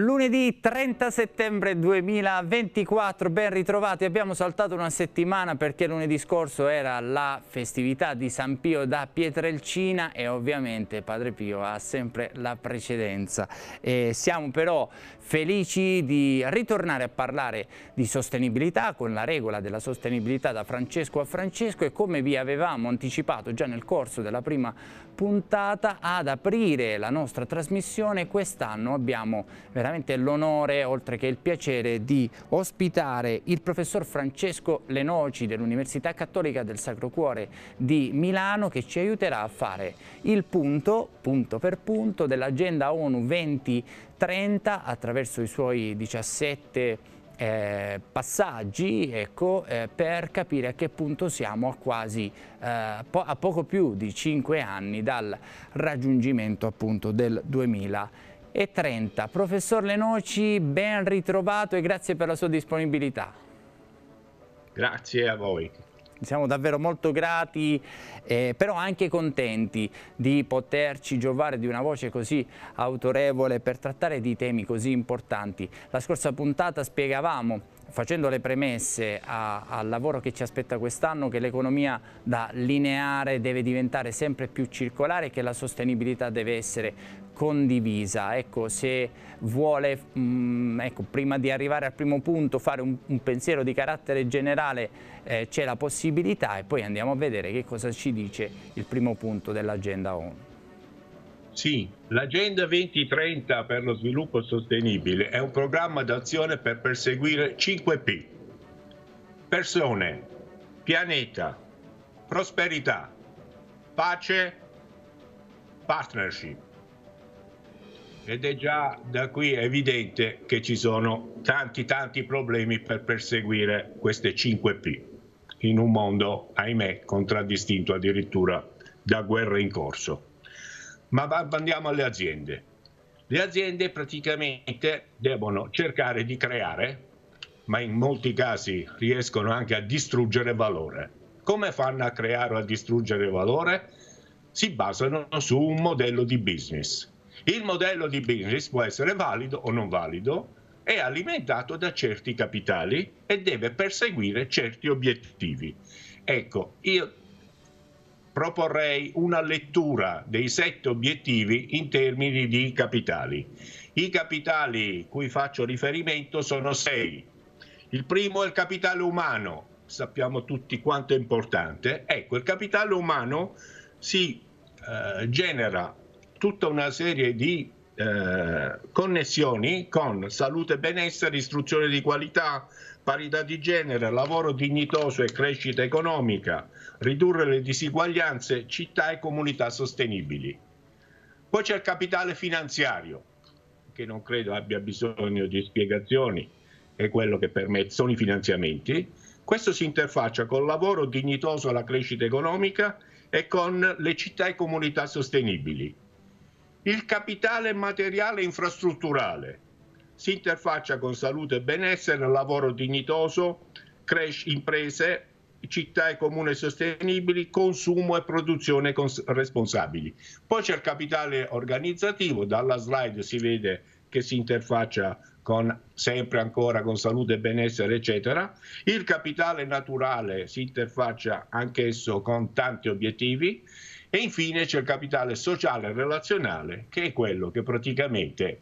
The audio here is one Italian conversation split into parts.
Lunedì 30 settembre 2024, ben ritrovati, abbiamo saltato una settimana perché lunedì scorso era la festività di San Pio da Pietrelcina e ovviamente Padre Pio ha sempre la precedenza. E siamo però felici di ritornare a parlare di sostenibilità con la regola della sostenibilità da Francesco a Francesco e come vi avevamo anticipato già nel corso della prima puntata ad aprire la nostra trasmissione quest'anno abbiamo veramente veramente l'onore, oltre che il piacere, di ospitare il professor Francesco Lenoci dell'Università Cattolica del Sacro Cuore di Milano che ci aiuterà a fare il punto, punto per punto, dell'agenda ONU 2030 attraverso i suoi 17 eh, passaggi ecco, eh, per capire a che punto siamo a quasi eh, po a poco più di 5 anni dal raggiungimento appunto del 2020 e 30. Professor Lenoci, ben ritrovato e grazie per la sua disponibilità. Grazie a voi. Siamo davvero molto grati, eh, però anche contenti di poterci giovare di una voce così autorevole per trattare di temi così importanti. La scorsa puntata spiegavamo facendo le premesse a, al lavoro che ci aspetta quest'anno, che l'economia da lineare deve diventare sempre più circolare e che la sostenibilità deve essere condivisa. Ecco, se vuole, mh, mm, ecco, prima di arrivare al primo punto, fare un, un pensiero di carattere generale, eh, c'è la possibilità e poi andiamo a vedere che cosa ci dice il primo punto dell'agenda ONU. Sì, l'Agenda 2030 per lo sviluppo sostenibile è un programma d'azione per perseguire 5P. Persone, pianeta, prosperità, pace, partnership. Ed è già da qui evidente che ci sono tanti tanti problemi per perseguire queste 5P in un mondo, ahimè, contraddistinto addirittura da guerre in corso. Ma andiamo alle aziende. Le aziende praticamente devono cercare di creare, ma in molti casi riescono anche a distruggere valore. Come fanno a creare o a distruggere valore? Si basano su un modello di business. Il modello di business può essere valido o non valido, è alimentato da certi capitali e deve perseguire certi obiettivi. Ecco, io proporrei una lettura dei sette obiettivi in termini di capitali. I capitali cui faccio riferimento sono sei. Il primo è il capitale umano, sappiamo tutti quanto è importante. Ecco, il capitale umano si eh, genera tutta una serie di eh, connessioni con salute e benessere, istruzione di qualità, parità di genere, lavoro dignitoso e crescita economica, ridurre le disuguaglianze, città e comunità sostenibili. Poi c'è il capitale finanziario, che non credo abbia bisogno di spiegazioni, è quello che per me sono i finanziamenti. Questo si interfaccia col lavoro dignitoso alla crescita economica e con le città e comunità sostenibili. Il capitale materiale infrastrutturale, si interfaccia con salute e benessere, lavoro dignitoso, crash imprese, città e comune sostenibili, consumo e produzione cons- responsabili. Poi c'è il capitale organizzativo, dalla slide si vede che si interfaccia con, sempre ancora con salute e benessere, eccetera. Il capitale naturale si interfaccia anch'esso con tanti obiettivi. E infine c'è il capitale sociale e relazionale, che è quello che praticamente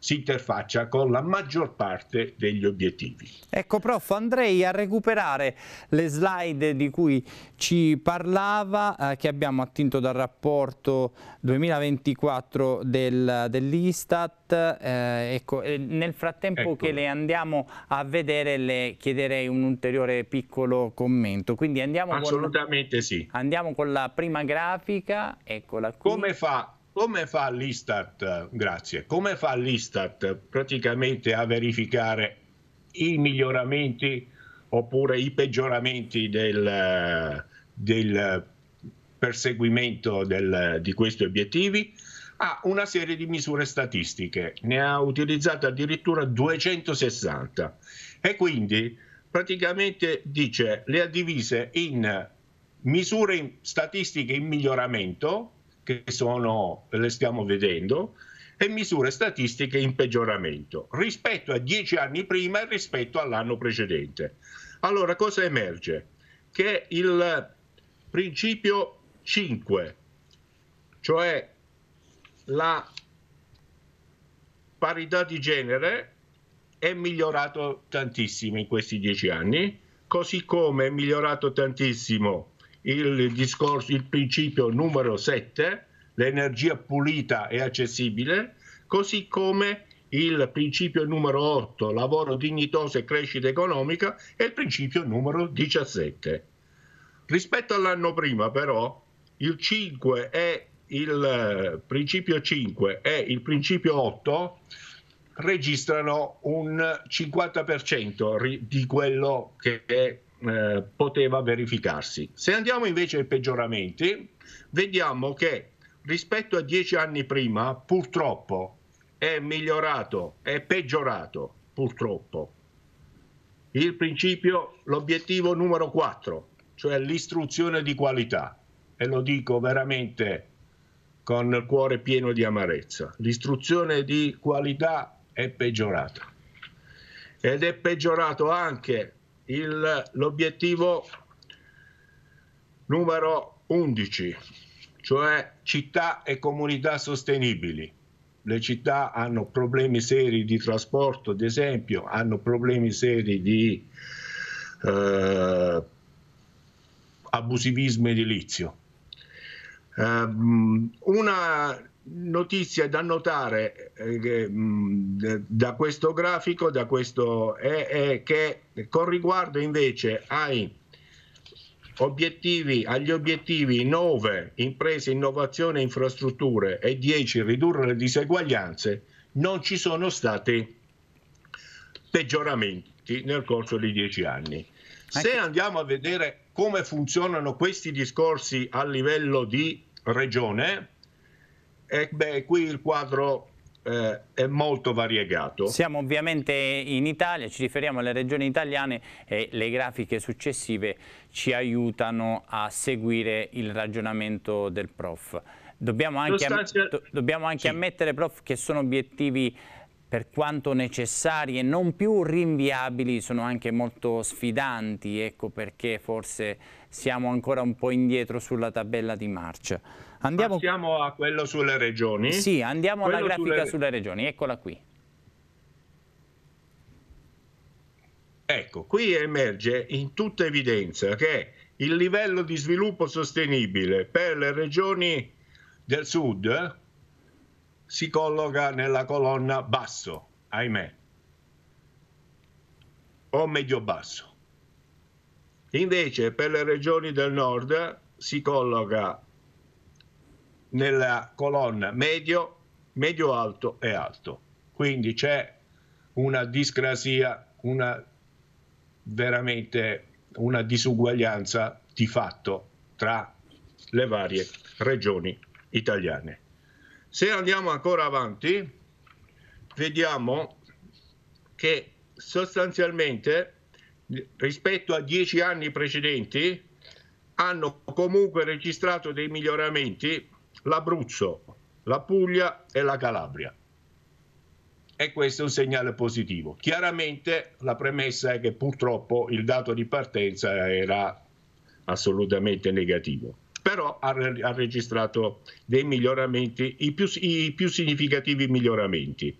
si interfaccia con la maggior parte degli obiettivi. Ecco prof, andrei a recuperare le slide di cui ci parlava, eh, che abbiamo attinto dal rapporto 2024 del, dell'Istat. Eh, ecco, nel frattempo ecco. che le andiamo a vedere le chiederei un ulteriore piccolo commento. Quindi andiamo Assolutamente con, sì. Andiamo con la prima grafica, eccola qui. Come fa come fa l'Istat, grazie, come fa l'Istat praticamente a verificare i miglioramenti oppure i peggioramenti del, del perseguimento del, di questi obiettivi? Ha una serie di misure statistiche, ne ha utilizzate addirittura 260 e quindi praticamente dice le ha divise in misure statistiche in miglioramento, che sono, le stiamo vedendo, e misure statistiche in peggioramento rispetto a dieci anni prima e rispetto all'anno precedente. Allora cosa emerge? Che il principio 5, cioè la parità di genere, è migliorato tantissimo in questi dieci anni, così come è migliorato tantissimo il, discorso, il principio numero 7, l'energia pulita e accessibile, così come il principio numero 8, lavoro dignitoso e crescita economica, e il principio numero 17. Rispetto all'anno prima però, il 5 e il principio 5 e il principio 8 registrano un 50% di quello che è eh, poteva verificarsi. Se andiamo invece ai peggioramenti, vediamo che rispetto a dieci anni prima, purtroppo, è migliorato, è peggiorato, purtroppo. Il principio, l'obiettivo numero 4, cioè l'istruzione di qualità, e lo dico veramente con il cuore pieno di amarezza, l'istruzione di qualità è peggiorata ed è peggiorato anche il, l'obiettivo numero 11, cioè città e comunità sostenibili. Le città hanno problemi seri di trasporto, ad esempio, hanno problemi seri di eh, abusivismo edilizio. Um, una notizia da notare eh, da questo grafico da questo, è, è, che con riguardo invece ai obiettivi, agli obiettivi 9 imprese, innovazione, e infrastrutture e 10 ridurre le diseguaglianze non ci sono stati peggioramenti nel corso dei 10 anni. Se andiamo a vedere come funzionano questi discorsi a livello di regione, e beh, qui il quadro eh, è molto variegato. Siamo ovviamente in Italia, ci riferiamo alle regioni italiane e le grafiche successive ci aiutano a seguire il ragionamento del prof. Dobbiamo anche, Sostanzia... dobbiamo anche sì. ammettere, prof, che sono obiettivi per quanto necessari e non più rinviabili, sono anche molto sfidanti, ecco perché forse siamo ancora un po' indietro sulla tabella di marcia. Andiamo... Passiamo a quello sulle regioni. Sì, andiamo quello alla grafica sulle... sulle regioni, eccola qui. Ecco, qui emerge in tutta evidenza che il livello di sviluppo sostenibile per le regioni del sud si colloca nella colonna basso, ahimè, o medio-basso. Invece per le regioni del nord si colloca nella colonna medio, medio alto e alto. Quindi c'è una discrasia, una veramente una disuguaglianza di fatto tra le varie regioni italiane. Se andiamo ancora avanti, vediamo che sostanzialmente rispetto a dieci anni precedenti hanno comunque registrato dei miglioramenti l'Abruzzo, la Puglia e la Calabria. E questo è un segnale positivo. Chiaramente la premessa è che purtroppo il dato di partenza era assolutamente negativo, però ha, ha registrato dei miglioramenti, i più, i più significativi miglioramenti.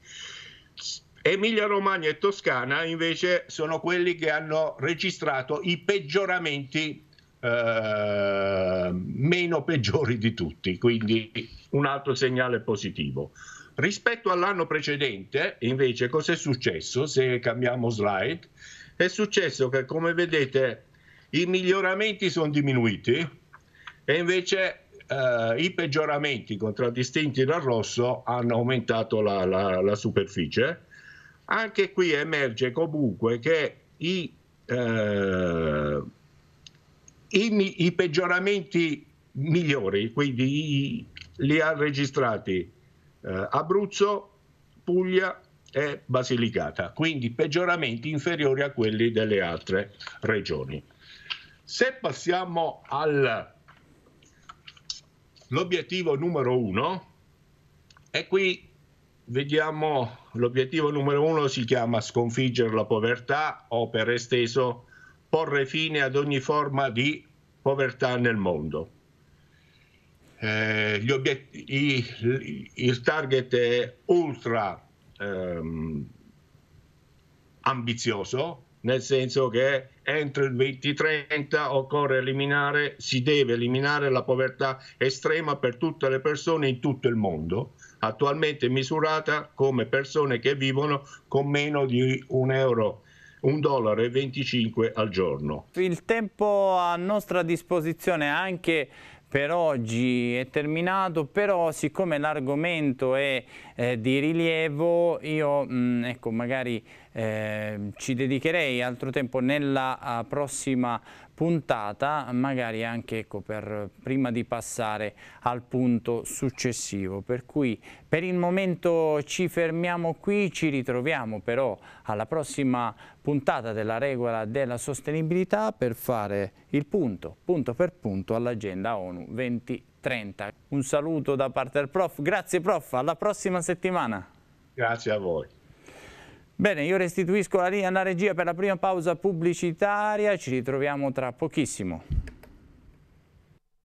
Emilia Romagna e Toscana invece sono quelli che hanno registrato i peggioramenti eh, meno peggiori di tutti, quindi un altro segnale positivo. Rispetto all'anno precedente, invece, cosa è successo? Se cambiamo slide, è successo che, come vedete, i miglioramenti sono diminuiti e invece eh, i peggioramenti contraddistinti dal rosso hanno aumentato la, la, la superficie. Anche qui emerge comunque che i eh, i, i peggioramenti migliori, quindi i, li ha registrati eh, Abruzzo, Puglia e Basilicata, quindi peggioramenti inferiori a quelli delle altre regioni. Se passiamo all'obiettivo numero uno, e qui vediamo l'obiettivo numero uno si chiama sconfiggere la povertà o per esteso porre fine ad ogni forma di povertà nel mondo. Eh, obiet- i, il target è ultra ehm, ambizioso, nel senso che entro il 2030 occorre eliminare, si deve eliminare la povertà estrema per tutte le persone in tutto il mondo, attualmente misurata come persone che vivono con meno di un euro 1,25 al giorno. Il tempo a nostra disposizione anche per oggi è terminato, però siccome l'argomento è eh, di rilievo, io mh, mm, ecco, magari eh, ci dedicherei altro tempo nella eh, prossima puntata, magari anche ecco, per, prima di passare al punto successivo. Per cui per il momento ci fermiamo qui, ci ritroviamo però alla prossima puntata della regola della sostenibilità per fare il punto, punto per punto, all'agenda ONU 2030. Un saluto da parte del prof, grazie prof, alla prossima settimana. Grazie a voi. Bene, io restituisco la linea alla regia per la prima pausa pubblicitaria, ci ritroviamo tra pochissimo.